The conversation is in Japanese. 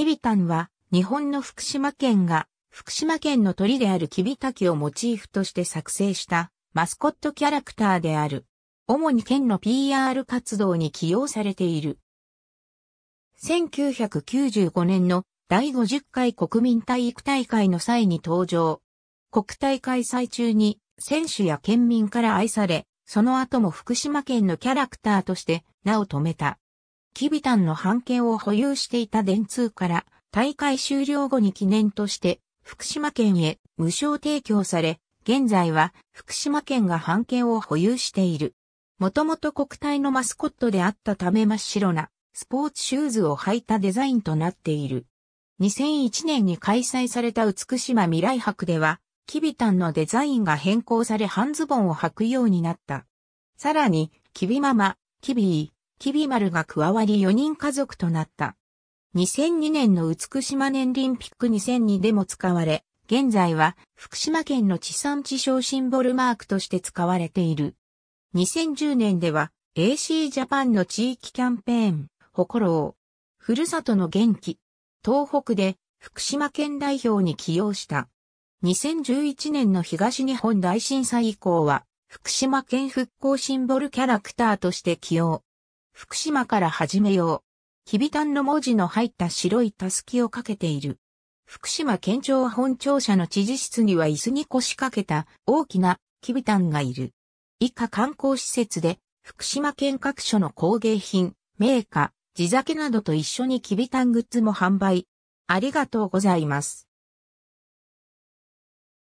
キビタンは、日本の福島県が、福島県の鳥であるキビタキをモチーフとして作成したマスコットキャラクターである。主に県の PR 活動に起用されている。1995年の第50回国民体育大会の際に登場。国体開催中に選手や県民から愛され、その後も福島県のキャラクターとして名を止めた。キビタンの半径を保有していた電通から大会終了後に記念として福島県へ無償提供され、現在は福島県が半径を保有している。もともと国体のマスコットであったため真っ白なスポーツシューズを履いたデザインとなっている。2001年に開催された美島未来博では、キビタンのデザインが変更され半ズボンを履くようになった。さらに、キビママ、キビー、きび丸が加わり4人家族となった。2002年の美島年輪ピック2002でも使われ、現在は福島県の地産地消シンボルマークとして使われている。2010年では AC ジャパンの地域キャンペーン、ほころう、ふるさとの元気、東北で福島県代表に起用した。2011年の東日本大震災以降は福島県復興シンボルキャラクターとして起用。福島から始めよう。キビタンの文字の入った白いたすきをかけている。福島県庁本庁舎の知事室には椅子に腰掛けた大きなキビタンがいる。以下観光施設で福島県各所の工芸品、名家、地酒などと一緒にキビタングッズも販売。ありがとうございます。